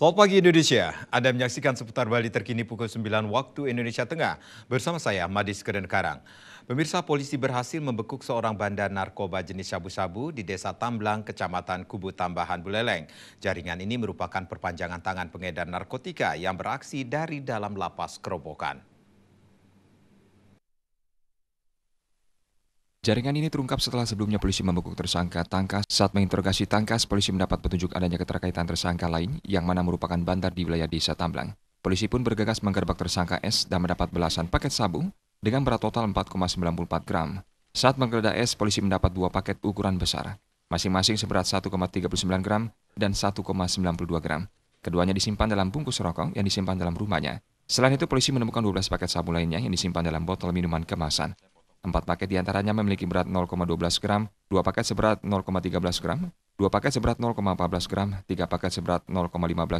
Selamat Pagi Indonesia, Anda menyaksikan seputar Bali terkini pukul 9 waktu Indonesia Tengah bersama saya Madis Keren Karang. Pemirsa polisi berhasil membekuk seorang bandar narkoba jenis sabu-sabu di Desa Tamblang, Kecamatan Kubu Tambahan Buleleng. Jaringan ini merupakan perpanjangan tangan pengedar narkotika yang beraksi dari dalam lapas kerobokan. Jaringan ini terungkap setelah sebelumnya polisi membekuk tersangka Tangkas. Saat menginterogasi Tangkas, polisi mendapat petunjuk adanya keterkaitan tersangka lain yang mana merupakan bandar di wilayah desa Tamblang. Polisi pun bergegas menggerbek tersangka S dan mendapat belasan paket sabu dengan berat total 4,94 gram. Saat menggeledah S, polisi mendapat dua paket ukuran besar, masing-masing seberat 1,39 gram dan 1,92 gram. Keduanya disimpan dalam bungkus rokok yang disimpan dalam rumahnya. Selain itu, polisi menemukan 12 paket sabu lainnya yang disimpan dalam botol minuman kemasan. Empat paket diantaranya memiliki berat 0,12 gram, dua paket seberat 0,13 gram, dua paket seberat 0,14 gram, tiga paket seberat 0,15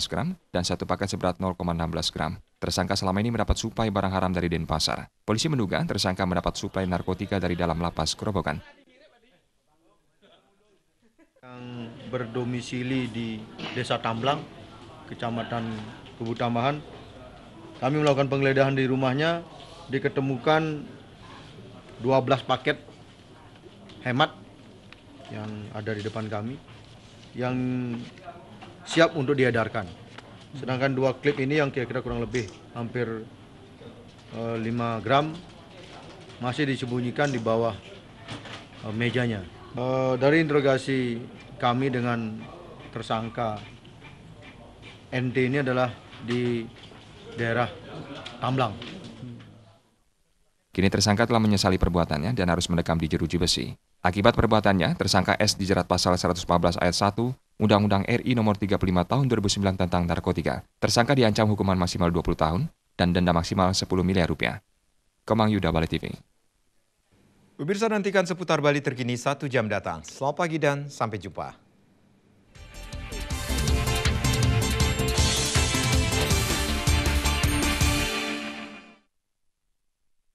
gram, dan satu paket seberat 0,16 gram. Tersangka selama ini mendapat suplai barang haram dari Denpasar. Polisi menduga tersangka mendapat suplai narkotika dari dalam lapas Kerobokan. Yang berdomisili di Desa Tamblang, Kecamatan Kebutambahan, kami melakukan penggeledahan di rumahnya, diketemukan 12 paket hemat yang ada di depan kami yang siap untuk diedarkan. Sedangkan dua klip ini yang kira-kira kurang lebih hampir uh, eh, 5 gram masih disembunyikan di bawah uh, mejanya. Uh, dari interogasi kami dengan tersangka NT ini adalah di daerah Tamblang. Kini tersangka telah menyesali perbuatannya dan harus mendekam di jeruji besi. Akibat perbuatannya, tersangka S dijerat pasal 114 ayat 1 Undang-Undang RI nomor 35 tahun 2009 tentang narkotika. Tersangka diancam hukuman maksimal 20 tahun dan denda maksimal 10 miliar rupiah. Komang Yuda Bali TV. Pemirsa nantikan seputar Bali terkini satu jam datang. Selamat pagi dan sampai jumpa.